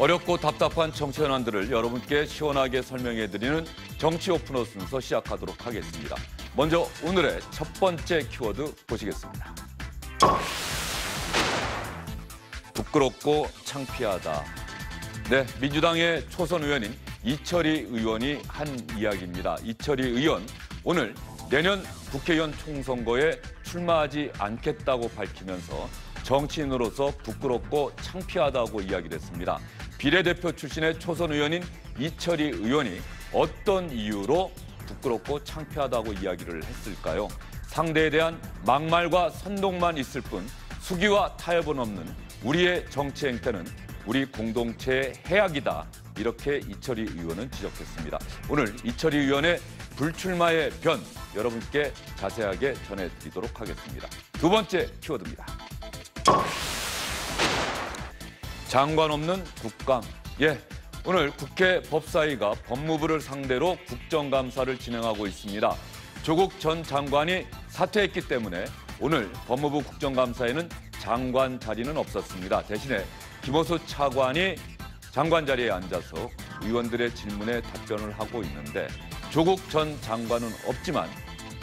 어렵고 답답한 정치 현안들을 여러분께 시원하게 설명해드리는 정치 오프너 순서 시작하도록 하겠습니다. 먼저 오늘의 첫 번째 키워드 보시겠습니다. 부끄럽고 창피하다. 네, 민주당의 초선 의원인 이철희 의원이 한 이야기입니다. 이철희 의원, 오늘 내년 국회의원 총선거에 출마하지 않겠다고 밝히면서 정치인으로서 부끄럽고 창피하다고 이야기를 했습니다. 비례대표 출신의 초선 의원인 이철희 의원이 어떤 이유로 부끄럽고 창피하다고 이야기를 했을까요? 상대에 대한 막말과 선동만 있을 뿐 수기와 타협은 없는 우리의 정치 행태는 우리 공동체의 해악이다. 이렇게 이철희 의원은 지적했습니다. 오늘 이철희 의원의 불출마의 변 여러분께 자세하게 전해드리도록 하겠습니다. 두 번째 키워드입니다. 장관 없는 국감. 예, 오늘 국회 법사위가 법무부를 상대로 국정감사를 진행하고 있습니다. 조국 전 장관이 사퇴했기 때문에 오늘 법무부 국정감사에는 장관 자리는 없었습니다. 대신에 김호수 차관이 장관 자리에 앉아서 의원들의 질문에 답변을 하고 있는데 조국 전 장관은 없지만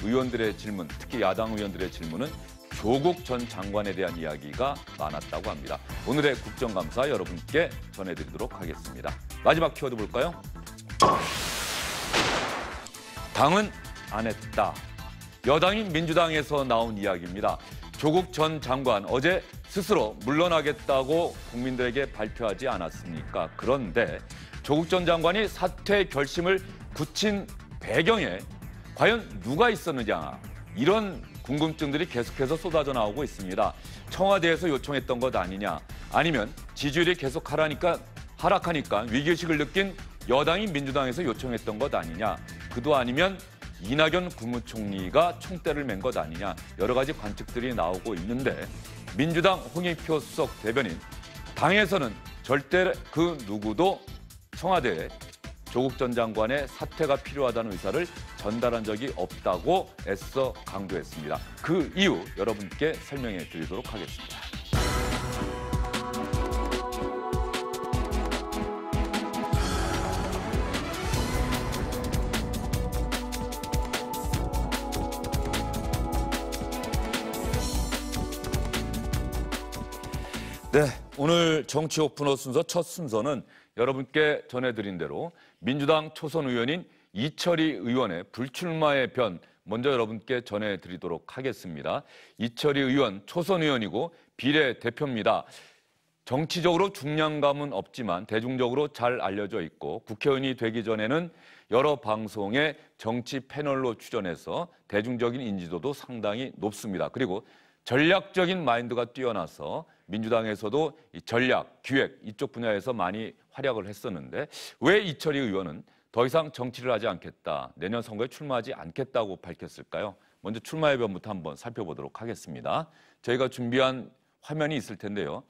의원들의 질문, 특히 야당 의원들의 질문은 조국 전 장관에 대한 이야기가 많았다고 합니다. 오늘의 국정감사 여러분께 전해드리도록 하겠습니다. 마지막 키워드 볼까요? 당은 안 했다. 여당인 민주당에서 나온 이야기입니다. 조국 전 장관 어제 스스로 물러나겠다고 국민들에게 발표하지 않았습니까? 그런데 조국 전 장관이 사퇴 결심을 굳힌 배경에 과연 누가 있었느냐 이런 궁금증들이 계속해서 쏟아져 나오고 있습니다. 청와대에서 요청했던 것 아니냐, 아니면 지지율이 계속 하라니까, 하락하니까 위기의식을 느낀 여당이 민주당에서 요청했던 것 아니냐, 그도 아니면 이낙연 국무총리가 총대를 맨 것 아니냐, 여러 가지 관측들이 나오고 있는데 민주당 홍익표 수석 대변인, 당에서는 절대 그 누구도 청와대에 조국 전 장관의 사퇴가 필요하다는 의사를 전달한 적이 없다고 애써 강조했습니다. 그 이유 여러분께 설명해 드리도록 하겠습니다. 네, 오늘 정치 오픈어 순서 첫 순서는 여러분께 전해드린 대로 민주당 초선 의원인 이철희 의원의 불출마의 변 먼저 여러분께 전해드리도록 하겠습니다. 이철희 의원 초선 의원이고 비례 대표입니다. 정치적으로 중량감은 없지만 대중적으로 잘 알려져 있고 국회의원이 되기 전에는 여러 방송에 정치 패널로 출연해서 대중적인 인지도도 상당히 높습니다. 그리고 전략적인 마인드가 뛰어나서 민주당에서도 이 전략, 기획 이쪽 분야에서 많이 활약을 했었는데 왜 이철희 의원은 더 이상 정치를 하지 않겠다, 내년 선거에 출마하지 않겠다고 밝혔을까요? 먼저 출마 의변부터 한번 살펴보도록 하겠습니다. 저희가 준비한 화면이 있을 텐데요.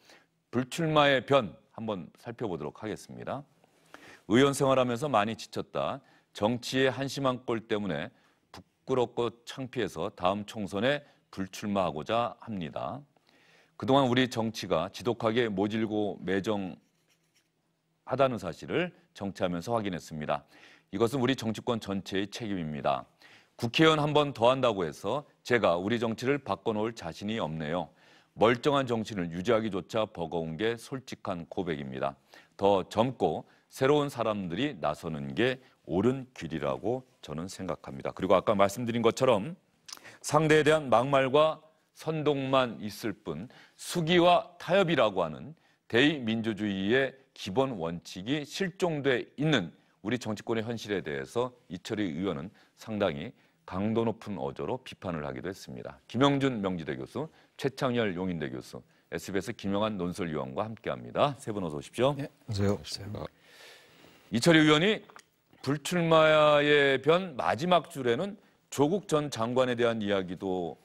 불출마의 변 한번 살펴보도록 하겠습니다. 의원 생활하면서 많이 지쳤다. 정치의 한심한 꼴 때문에 부끄럽고 창피해서 다음 총선에 불출마하고자 합니다. 그동안 우리 정치가 지독하게 모질고 매정하다는 사실을 정치하면서 확인했습니다. 이것은 우리 정치권 전체의 책임입니다. 국회의원 한 번 더 한다고 해서 제가 우리 정치를 바꿔놓을 자신이 없네요. 멀쩡한 정치를 유지하기조차 버거운 게 솔직한 고백입니다. 더 젊고 새로운 사람들이 나서는 게 옳은 길이라고 저는 생각합니다. 그리고 아까 말씀드린 것처럼 상대에 대한 막말과 선동만 있을 뿐 수기와 타협이라고 하는 대의민주주의의 기본 원칙이 실종돼 있는 우리 정치권의 현실에 대해서 이철희 의원은 상당히 강도 높은 어조로 비판을 하기도 했습니다. 김영준 명지대 교수, 최창열 용인대 교수, SBS 김영환 논설위원과 함께합니다. 세 분 어서 오십시오. 네, 안녕하세요. 이철희 의원이 불출마의 변 마지막 줄에는 조국 전 장관에 대한 이야기도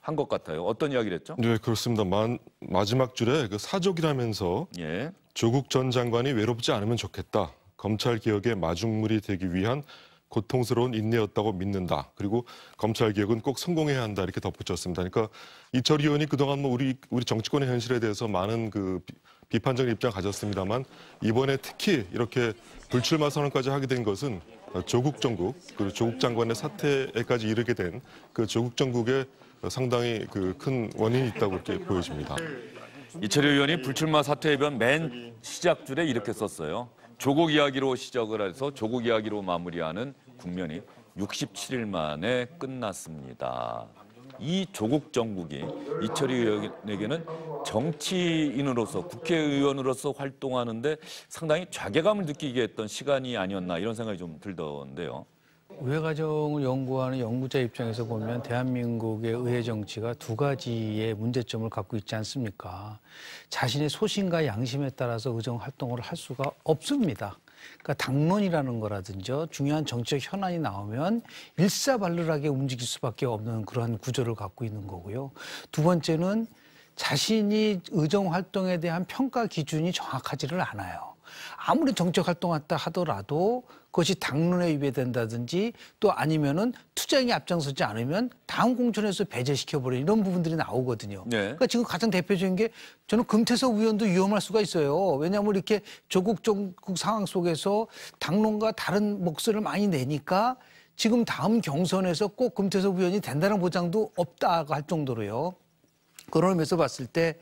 한 것 같아요. 어떤 이야기를 했죠? 네, 그렇습니다. 만, 마지막 줄에 그 사족이라면서 예. 조국 전 장관이 외롭지 않으면 좋겠다. 검찰 개혁의 마중물이 되기 위한 고통스러운 인내였다고 믿는다. 그리고 검찰 개혁은 꼭 성공해야 한다 이렇게 덧붙였습니다. 그러니까 이철 의원이 그동안 뭐 우리 우리 정치권의 현실에 대해서 많은 그 비판적인 입장을 가졌습니다만 이번에 특히 이렇게 불출마 선언까지 하게 된 것은 조국 정국 그리고 조국 장관의 사퇴에까지 이르게 된 그 조국 정국의 상당히 그 큰 원인이 있다고 이렇게 보여집니다. 이철희 의원이 불출마 사퇴 해변 맨 시작 줄에 이렇게 썼어요. 조국 이야기로 시작을 해서 조국 이야기로 마무리하는 국면이 67일 만에 끝났습니다. 이 조국 정국이 이철희 의원에게는 정치인으로서 국회의원으로서 활동하는데 상당히 좌괴감을 느끼게 했던 시간이 아니었나 이런 생각이 좀 들던데요. 의회 과정을 연구하는 연구자 입장에서 보면 대한민국의 의회 정치가 두 가지의 문제점을 갖고 있지 않습니까? 자신의 소신과 양심에 따라서 의정 활동을 할 수가 없습니다. 그러니까 당론이라는 거라든지 중요한 정치적 현안이 나오면 일사발랄하게 움직일 수밖에 없는 그러한 구조를 갖고 있는 거고요. 두 번째는 자신이 의정 활동에 대한 평가 기준이 정확하지를 않아요. 아무리 정책 활동했다 하더라도 그것이 당론에 위배된다든지 또 아니면은 투쟁이 앞장서지 않으면 다음 공천에서 배제시켜버리는 이런 부분들이 나오거든요. 네. 그러니까 지금 가장 대표적인 게 저는 금태섭 의원도 위험할 수가 있어요. 왜냐하면 이렇게 조국 정국 상황 속에서 당론과 다른 목소리를 많이 내니까 지금 다음 경선에서 꼭 금태섭 의원이 된다는 보장도 없다고 할 정도로요. 그런 면에서 봤을 때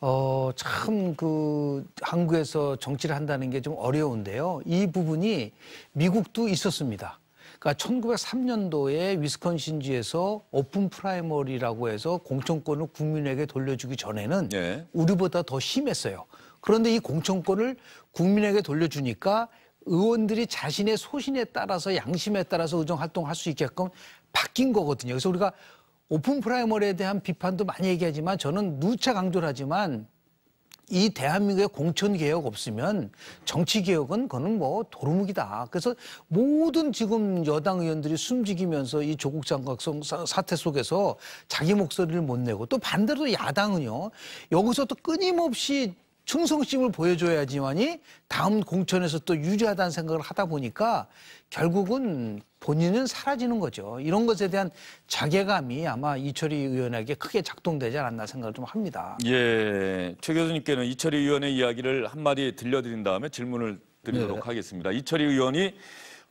어, 참그 한국에서 정치를 한다는 게 좀 어려운데요. 이 부분이 미국도 있었습니다. 그러니까 1903년도에 위스콘신주에서 오픈 프라이머리라고 해서 공천권을 국민에게 돌려주기 전에는 예. 우리보다 더 심했어요. 그런데 이 공천권을 국민에게 돌려주니까 의원들이 자신의 소신에 따라서 양심에 따라서 의정 활동할 수 있게끔 바뀐 거거든요. 그래서 우리가 오픈 프라이머리에 대한 비판도 많이 얘기하지만 저는 누차 강조를 하지만 이 대한민국의 공천 개혁 없으면 정치 개혁은 그거는 뭐 도루묵이다. 그래서 모든 지금 여당 의원들이 숨죽이면서 이 조국 장각성 사태 속에서 자기 목소리를 못 내고 또 반대로 야당은요. 여기서 또 끊임없이 충성심을 보여줘야지만이 다음 공천에서 또유지하다는 생각을 하다 보니까 결국은 본인은 사라지는 거죠. 이런 것에 대한 자괴감이 아마 이철희 의원에게 크게 작동되지 않았나 생각을 좀 합니다. 예, 최 교수님께는 이철희 의원의 이야기를 한마디 들려드린 다음에 질문을 드리도록 네. 하겠습니다. 이철희 의원이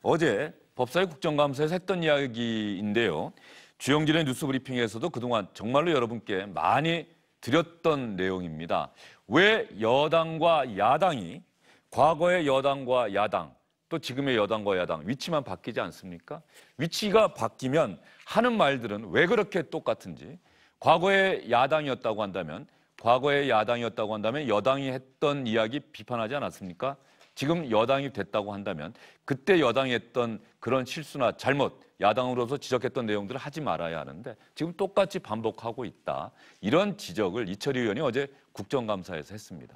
어제 법사위 국정감사에서 했던 이야기인데요. 주영진의 뉴스브리핑에서도 그동안 정말로 여러분께 많이 드렸던 내용입니다. 왜 여당과 야당이 과거의 여당과 야당 또 지금의 여당과 야당 위치만 바뀌지 않습니까? 위치가 바뀌면 하는 말들은 왜 그렇게 똑같은지 과거의 야당이었다고 한다면 과거의 야당이었다고 한다면 여당이 했던 이야기 비판하지 않았습니까? 지금 여당이 됐다고 한다면 그때 여당이 했던 그런 실수나 잘못 야당으로서 지적했던 내용들을 하지 말아야 하는데 지금 똑같이 반복하고 있다. 이런 지적을 이철희 의원이 어제 국정감사에서 했습니다.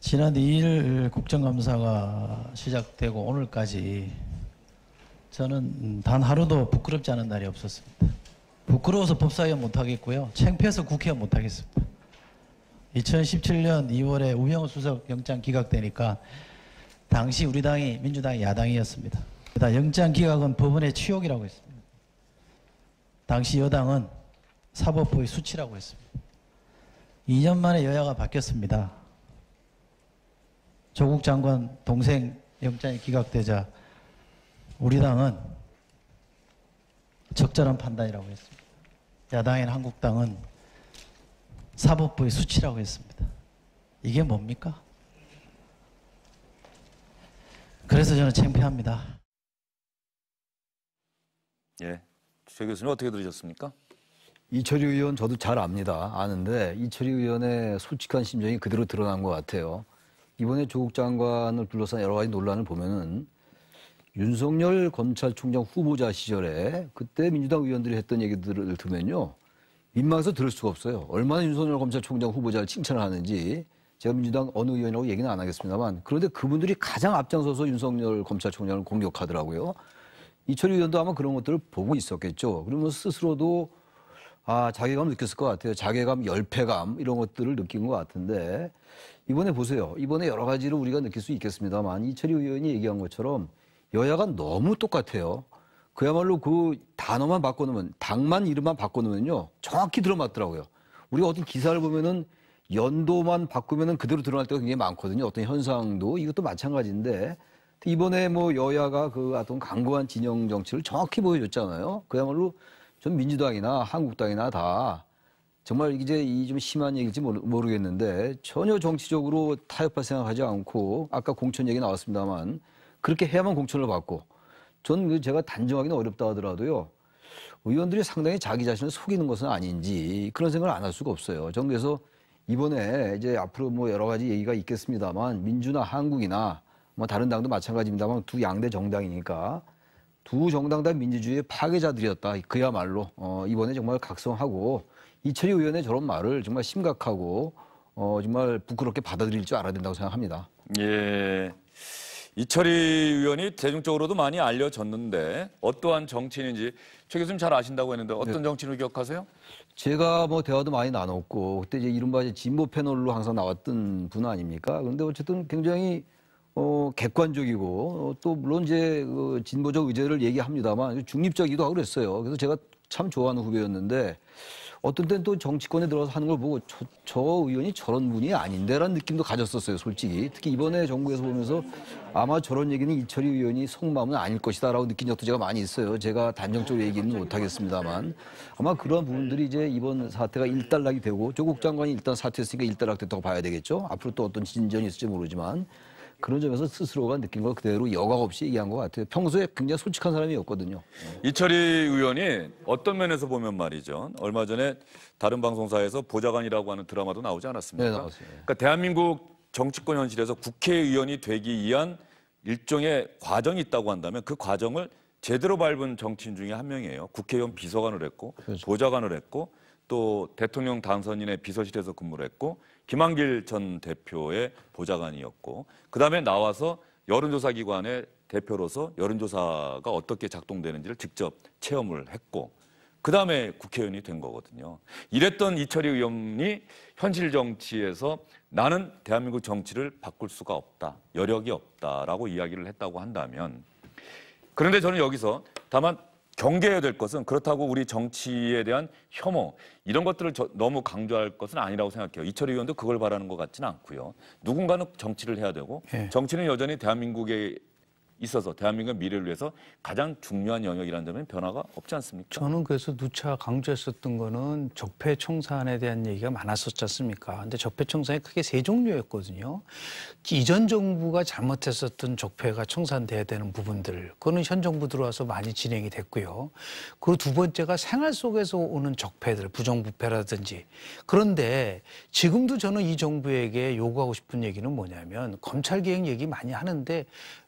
지난 2일 국정감사가 시작되고 오늘까지 저는 단 하루도 부끄럽지 않은 날이 없었습니다. 부끄러워서 법사위원 못하겠고요. 창피해서 국회의원 못하겠습니다. 2017년 2월에 우영 수석 영장 기각되니까 당시 우리 당이 민주당이 야당이었습니다. 영장 기각은 법원의 취욕이라고 했습니다. 당시 여당은 사법부의 수치라고 했습니다. 2년 만에 여야가 바뀌었습니다. 조국 장관 동생 영장이 기각되자 우리 당은 적절한 판단이라고 했습니다. 야당인 한국당은 사법부의 수치라고 했습니다. 이게 뭡니까? 그래서 저는 창피합니다. 예. 최 교수님 어떻게 들으셨습니까? 이철희 의원 저도 잘 압니다. 아는데 이철희 의원의 솔직한 심정이 그대로 드러난 것 같아요. 이번에 조국 장관을 둘러싼 여러 가지 논란을 보면은 윤석열 검찰총장 후보자 시절에 그때 민주당 의원들이 했던 얘기들을 들으면요. 민망해서 들을 수가 없어요. 얼마나 윤석열 검찰총장 후보자를 칭찬을 하는지 제가 민주당 어느 의원이라고 얘기는 안 하겠습니다만 그런데 그분들이 가장 앞장서서 윤석열 검찰총장을 공격하더라고요. 이철희 의원도 아마 그런 것들을 보고 있었겠죠. 그러면 스스로도 아, 자괴감 느꼈을 것 같아요. 자괴감, 열패감 이런 것들을 느낀 것 같은데 이번에 보세요. 이번에 여러 가지를 우리가 느낄 수 있겠습니다만 이철희 의원이 얘기한 것처럼 여야가 너무 똑같아요. 그야말로 그 단어만 바꿔놓으면 당만 이름만 바꿔놓으면요 정확히 들어맞더라고요. 우리가 어떤 기사를 보면은 연도만 바꾸면은 그대로 드러날 때가 굉장히 많거든요. 어떤 현상도 이것도 마찬가지인데 이번에 뭐 여야가 그 어떤 강구한 진영 정치를 정확히 보여줬잖아요. 그야말로 전 민주당이나 한국당이나 다 정말 이제 이 좀 심한 얘기일지 모르, 겠는데 전혀 정치적으로 타협할 생각하지 않고 아까 공천 얘기 나왔습니다만 그렇게 해야만 공천을 받고 전 그 제가 단정하기는 어렵다 하더라도요 의원들이 상당히 자기 자신을 속이는 것은 아닌지 그런 생각을 안 할 수가 없어요. 정 그래서 이번에 이제 앞으로 뭐 여러 가지 얘기가 있겠습니다만 민주나 한국이나 뭐 다른 당도 마찬가지입니다만 두 양대 정당이니까 두 정당 다 민주주의의 파괴자들이었다. 그야말로 어, 이번에 정말 각성하고 이철희 의원의 저런 말을 정말 심각하고 어, 정말 부끄럽게 받아들일 줄 알아야 된다고 생각합니다. 예. 이철희 의원이 대중적으로도 많이 알려졌는데 어떠한 정치인인지 최 교수님 잘 아신다고 했는데 어떤 네. 정치인을 기억하세요? 제가 뭐 대화도 많이 나눴고 그때 이제 이른바 이제 진보 패널로 항상 나왔던 분 아닙니까? 그런데 어쨌든 굉장히 어, 객관적이고 어, 또 물론 이제 그 진보적 의제를 얘기합니다만 중립적이기도 하고 그랬어요. 그래서 제가 참 좋아하는 후배였는데 어떤 때는 또 정치권에 들어가서 하는 걸 보고 저, 저 의원이 저런 분이 아닌데라는 느낌도 가졌었어요, 솔직히. 특히 이번에 정부에서 보면서 아마 저런 얘기는 이철희 의원이 속마음은 아닐 것이다라고 느낀 적도 제가 많이 있어요. 제가 단정적으로 얘기는 못하겠습니다만 아마 그러한 부분들이 이제 이번 사태가 일단락이 되고 조국 장관이 일단 사퇴했으니까 일단락됐다고 봐야 되겠죠. 앞으로 또 어떤 진전이 있을지 모르지만 그런 점에서 스스로가 느낀 걸 그대로 여과 없이 얘기한 것 같아요. 평소에 굉장히 솔직한 사람이었거든요. 이철희 의원이 어떤 면에서 보면 말이죠. 얼마 전에 다른 방송사에서 보좌관이라고 하는 드라마도 나오지 않았습니까? 네, 나왔어요. 그러니까 대한민국 정치권 현실에서 국회의원이 되기 위한 일종의 과정이 있다고 한다면 그 과정을 제대로 밟은 정치인 중에 한 명이에요. 국회의원 비서관을 했고 그렇죠. 보좌관을 했고 또 대통령 당선인의 비서실에서 근무를 했고 김한길 전 대표의 보좌관이었고 그다음에 나와서 여론조사 기관의 대표로서 여론조사가 어떻게 작동되는지를 직접 체험을 했고 그다음에 국회의원이 된 거거든요. 이랬던 이철희 의원이 현실 정치에서 나는 대한민국 정치를 바꿀 수가 없다. 여력이 없다라고 이야기를 했다고 한다면 그런데 저는 여기서 다만 경계해야 될 것은 그렇다고 우리 정치에 대한 혐오 이런 것들을 저, 너무 강조할 것은 아니라고 생각해요. 이철희 의원도 그걸 바라는 것 같지는 않고요. 누군가는 정치를 해야 되고 예. 정치는 여전히 대한민국의 있어서 대한민국의 미래를 위해서 가장 중요한 영역이라는 점에 변화가 없지 않습니까? 저는 그래서 누차 강조했었던 거는 적폐청산에 대한 얘기가 많았었지 않습니까? 근데 적폐청산이 크게 세 종류였거든요. 이전 정부가 잘못했었던 적폐가 청산돼야 되는 부분들 그거는 현 정부 들어와서 많이 진행이 됐고요. 그리고 두 번째가 생활 속에서 오는 적폐들 부정부패라든지 그런데 지금도 저는 이 정부에게 요구하고 싶은 얘기는 뭐냐면 검찰개혁 얘기 많이 하는데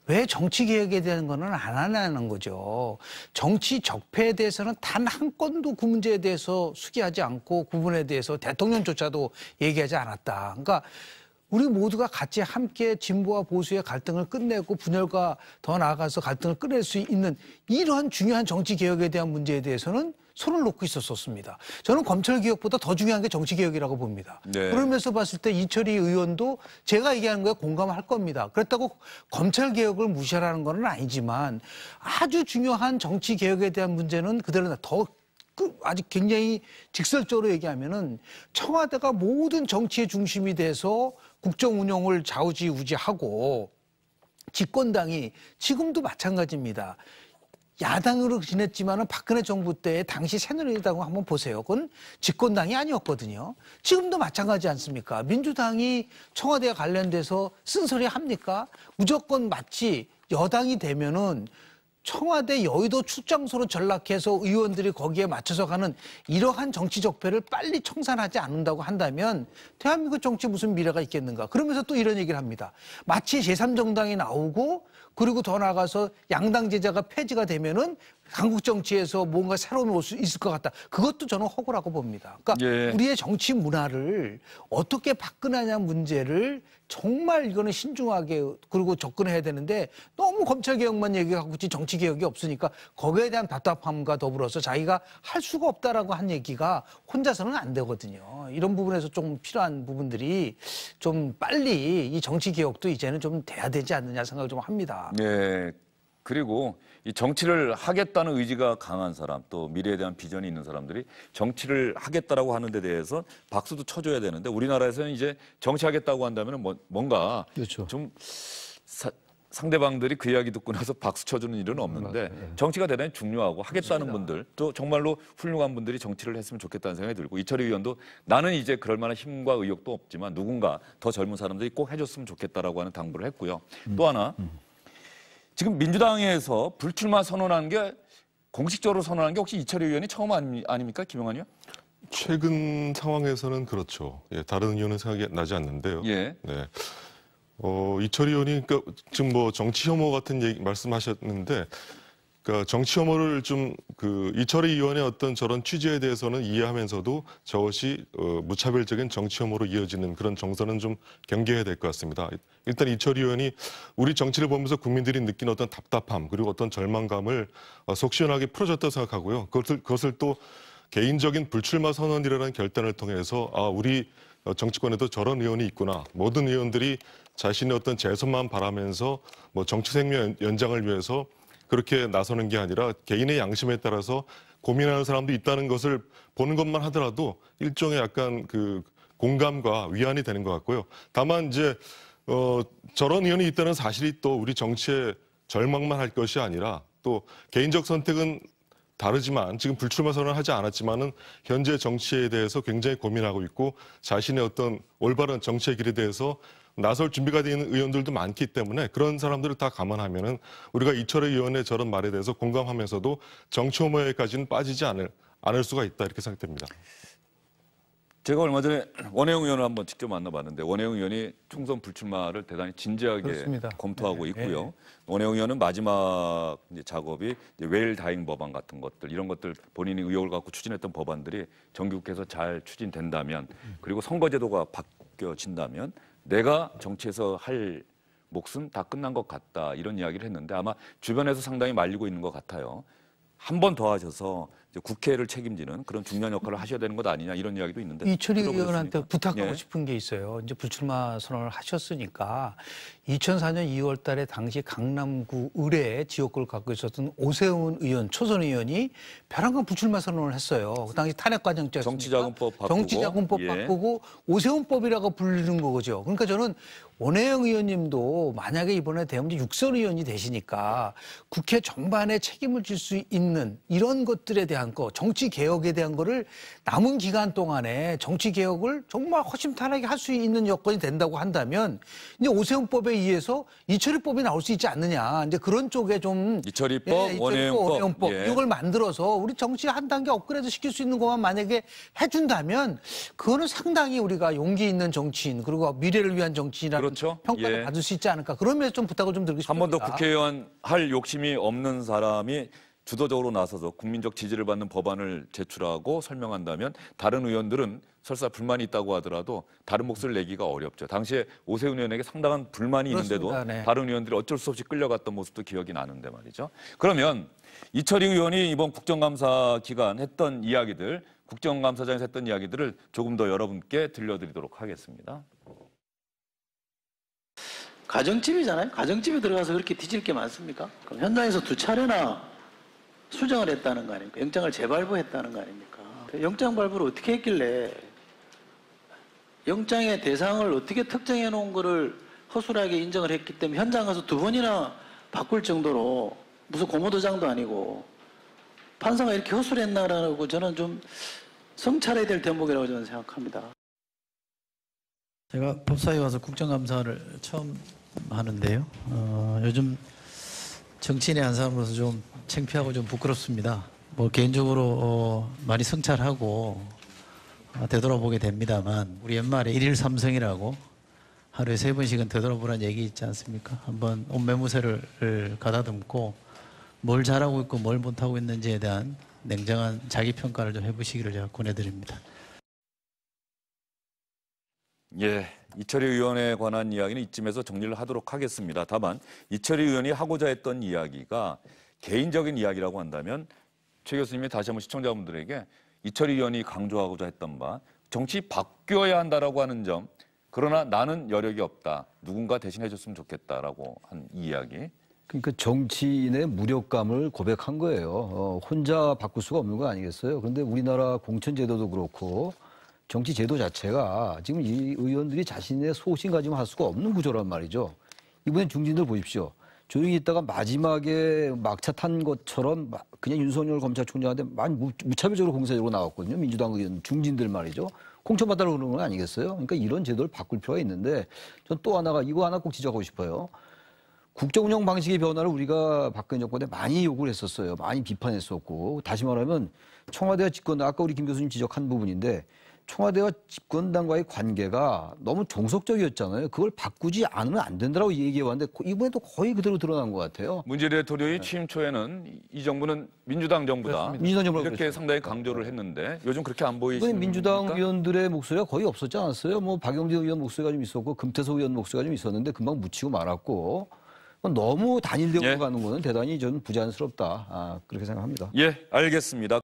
왜 정치 개혁에 대한 거는 안 하냐는 거죠. 정치 적폐에 대해서는 단 한 건도 그 문제에 대해서 숙이하지 않고 구분에 그 대해서 대통령조차도 얘기하지 않았다. 그러니까 우리 모두가 같이 함께 진보와 보수의 갈등을 끝내고 분열과 더 나아가서 갈등을 끝낼 수 있는 이러한 중요한 정치 개혁에 대한 문제에 대해서는 손을 놓고 있었었습니다. 저는 검찰 개혁보다 더 중요한 게 정치 개혁이라고 봅니다. 네. 그러면서 봤을 때 이철희 의원도 제가 얘기하는 거에 공감할 겁니다. 그렇다고 검찰 개혁을 무시하라는 건 아니지만 아주 중요한 정치 개혁에 대한 문제는 그대로 더그 아주 굉장히 직설적으로 얘기하면은 청와대가 모든 정치의 중심이 돼서 국정 운영을 좌우지우지하고 집권당이 지금도 마찬가지입니다. 야당으로 지냈지만은 박근혜 정부 때 당시 새누리당 을 한번 보세요. 그건 집권당이 아니었거든요. 지금도 마찬가지 않습니까? 민주당이 청와대와 관련돼서 쓴소리 합니까? 무조건 마치 여당이 되면은 청와대 여의도 출장소로 전락해서 의원들이 거기에 맞춰서 가는 이러한 정치 적폐를 빨리 청산하지 않는다고 한다면 대한민국 정치 무슨 미래가 있겠는가. 그러면서 또 이런 얘기를 합니다. 마치 제3정당이 나오고 그리고 더 나아가서 양당 제자가 폐지가 되면은 한국 정치에서 뭔가 새로운 모습 있을 것 같다. 그것도 저는 허구라고 봅니다. 그러니까 예. 우리의 정치 문화를 어떻게 바꾸느냐 문제를 정말 이거는 신중하게 그리고 접근해야 되는데 너무 검찰 개혁만 얘기하고 있지 정치 개혁이 없으니까 거기에 대한 답답함과 더불어서 자기가 할 수가 없다라고 한 얘기가 혼자서는 안 되거든요. 이런 부분에서 좀 필요한 부분들이 좀 빨리 이 정치 개혁도 이제는 좀 돼야 되지 않느냐 생각을 좀 합니다. 예. 그리고 이 정치를 하겠다는 의지가 강한 사람 또 미래에 대한 비전이 있는 사람들이 정치를 하겠다라고 하는 데 대해서 박수도 쳐줘야 되는데 우리나라에서는 이제 정치하겠다고 한다면 뭐, 뭔가 그렇죠. 좀 사, 상대방들이 그 이야기 듣고 나서 박수 쳐주는 일은 없는데 음, 정치가 대단히 중요하고 하겠다는 분들 또 정말로 훌륭한 분들이 정치를 했으면 좋겠다는 생각이 들고 이철희 의원도 나는 이제 그럴 만한 힘과 의욕도 없지만 누군가 더 젊은 사람들이 꼭 해줬으면 좋겠다라고 하는 당부를 했고요. 또 음, 하나 음. 지금 민주당에서 불출마 선언한 게 공식적으로 선언한 게 혹시 이철희 의원이 처음 아니, 아닙니까? 김영환 의원? 최근 상황에서는 그렇죠. 예, 다른 의원은 생각이 나지 않는데요. 예. 네. 어, 이철희 의원이 그러니까 지금 뭐 정치 혐오 같은 얘기 말씀하셨는데 그러니까 정치 혐오를 좀 그 이철희 의원의 어떤 저런 취지에 대해서는 이해하면서도 저것이 어, 무차별적인 정치 혐오로 이어지는 그런 정서는 좀 경계해야 될 것 같습니다. 일단 이철희 의원이 우리 정치를 보면서 국민들이 느낀 어떤 답답함 그리고 어떤 절망감을 어, 속 시원하게 풀어줬다고 생각하고요. 그것을, 그것을 또 개인적인 불출마 선언이라는 결단을 통해서 아 우리 어, 정치권에도 저런 의원이 있구나. 모든 의원들이 자신의 어떤 재선만 바라면서 뭐 정치 생명 연장을 위해서 그렇게 나서는 게 아니라 개인의 양심에 따라서 고민하는 사람도 있다는 것을 보는 것만 하더라도 일종의 약간 그 공감과 위안이 되는 것 같고요. 다만 이제 어, 저런 의원이 있다는 사실이 또 우리 정치에 절망만 할 것이 아니라 또 개인적 선택은 다르지만 지금 불출마 선언을 하지 않았지만은 현재 정치에 대해서 굉장히 고민하고 있고 자신의 어떤 올바른 정치의 길에 대해서 나설 준비가 되어 있는 의원들도 많기 때문에 그런 사람들을 다 감안하면은 우리가 이철의 의원의 저런 말에 대해서 공감하면서도 정치 혐오에까지는 빠지지 않을 않을 수가 있다 이렇게 생각됩니다. 제가 얼마 전에 원혜영 의원을 한번 직접 만나봤는데 원혜영 의원이 총선 불출마를 대단히 진지하게 그렇습니다. 검토하고 네, 있고요. 네. 원혜영 의원은 마지막 이제 작업이 이제 웰 다잉 법안 같은 것들 이런 것들 본인이 의욕을 갖고 추진했던 법안들이 전국에서 잘 추진된다면 그리고 선거제도가 바뀌어진다면 내가 정치에서 할 목숨 다 끝난 것 같다 이런 이야기를 했는데 아마 주변에서 상당히 말리고 있는 것 같아요. 한 번 더 하셔서 국회를 책임지는 그런 중요한 역할을 하셔야 되는 것 아니냐 이런 이야기도 있는데 이철희 의원한테 부탁하고 예. 싶은 게 있어요. 이제 불출마 선언을 하셨으니까 2004년 2월달에 당시 강남구 의뢰 지역구를 갖고 있었던 오세훈 의원 초선 의원이 벼랑간 불출마 선언을 했어요. 그 당시 탄핵과정죄 정치자금법 바꾸고 정치자금법 예. 바꾸고 오세훈법이라고 불리는 거죠. 그러니까 저는 원혜영 의원님도 만약에 이번에 대형제 육선 의원이 되시니까 국회 전반에 책임을 질 수 있는 이런 것들에 대한 거, 정치 개혁에 대한 거를 남은 기간 동안에 정치 개혁을 정말 허심탄회하게 할 수 있는 여건이 된다고 한다면 이제 오세훈법에 의해서 이철이법이 나올 수 있지 않느냐. 이제 그런 쪽에 좀 이철이법, 예, 원혜영법, 원혜영법 예. 이걸 만들어서 우리 정치 한 단계 업그레이드 시킬 수 있는 것만 만약에 해준다면 그거는 상당히 우리가 용기 있는 정치인 그리고 미래를 위한 정치인이라는 그렇죠. 평가를 예. 받을 수 있지 않을까 그런 면에서 좀 부탁을 좀 드리고 싶습니다. 한 번 더 국회의원 할 욕심이 없는 사람이 주도적으로 나서서 국민적 지지를 받는 법안을 제출하고 설명한다면 다른 의원들은 설사 불만이 있다고 하더라도 다른 목소리를 내기가 어렵죠. 당시에 오세훈 의원에게 상당한 불만이 있는데도 네. 다른 의원들이 어쩔 수 없이 끌려갔던 모습도 기억이 나는데 말이죠. 그러면 이철희 의원이 이번 국정감사 기간 했던 이야기들 국정감사장에서 했던 이야기들을 조금 더 여러분께 들려드리도록 하겠습니다. 가정집이잖아요. 가정집에 들어가서 그렇게 뒤질 게 많습니까? 그럼 현장에서 두 차례나 수정을 했다는 거 아닙니까? 영장을 재발부했다는 거 아닙니까? 영장 발부를 어떻게 했길래 영장의 대상을 어떻게 특정해 놓은 거를 허술하게 인정을 했기 때문에 현장 가서 두 번이나 바꿀 정도로 무슨 고모도장도 아니고 판사가 이렇게 허술했나라고 저는 좀 성찰해야 될 대목이라고 저는 생각합니다. 제가 법사위 와서 국정감사를 처음 하는데요. 어, 요즘 정치인의 한 사람으로서 좀 창피하고 좀 부끄럽습니다. 뭐 개인적으로 어, 많이 성찰하고 되돌아보게 됩니다만 우리 옛말에 일일 삼성이라고 하루에 세 번씩은 되돌아보라는 얘기 있지 않습니까? 한번 온매무새를 가다듬고 뭘 잘하고 있고 뭘 못하고 있는지에 대한 냉정한 자기 평가를 좀 해보시기를 제가 권해드립니다. 예, 이철희 의원에 관한 이야기는 이쯤에서 정리를 하도록 하겠습니다. 다만 이철희 의원이 하고자 했던 이야기가 개인적인 이야기라고 한다면 최 교수님이 다시 한번 시청자분들에게 이철희 의원이 강조하고자 했던 바 정치 바뀌어야 한다라고 하는 점 그러나 나는 여력이 없다. 누군가 대신해 줬으면 좋겠다라고 한 이야기. 그러니까 정치인의 무력감을 고백한 거예요. 어, 혼자 바꿀 수가 없는 거 아니겠어요? 그런데 우리나라 공천제도도 그렇고 정치 제도 자체가 지금 이 의원들이 자신의 소신 가지고할 수가 없는 구조란 말이죠. 이번엔 중진들 보십시오. 조용히 있다가 마지막에 막차 탄 것처럼 그냥 윤석열 검찰총장한테 많이 무차별적으로 공세적으로 나왔거든요. 민주당 의원 중진들 말이죠. 공천받달라 그러는 건 아니겠어요? 그러니까 이런 제도를 바꿀 필요가 있는데 전 또 하나가 이거 하나 꼭 지적하고 싶어요. 국정 운영 방식의 변화를 우리가 박근혜 정권에 많이 요구를 했었어요. 많이 비판했었고 다시 말하면 청와대가 집권 아까 우리 김 교수님 지적한 부분인데 청와대와 집권당과의 관계가 너무 종속적이었잖아요. 그걸 바꾸지 않으면 안 된다고 얘기해 왔는데 이번에도 거의 그대로 드러난 것 같아요. 문재인 대통령이 취임 초에는 이 정부는 민주당 정부다. 민주당 이렇게 그랬습니다. 상당히 강조를 했는데 요즘 그렇게 안 보이시는 민주당 겁니까? 의원들의 목소리가 거의 없었지 않았어요? 뭐박영진 의원 목소리가 좀 있었고 금태섭 의원 목소리가 좀 있었는데 금방 묻히고 말았고 너무 단일되고 예. 가는 거는 대단히 저는 부자연스럽다. 아, 그렇게 생각합니다. 예, 알겠습니다.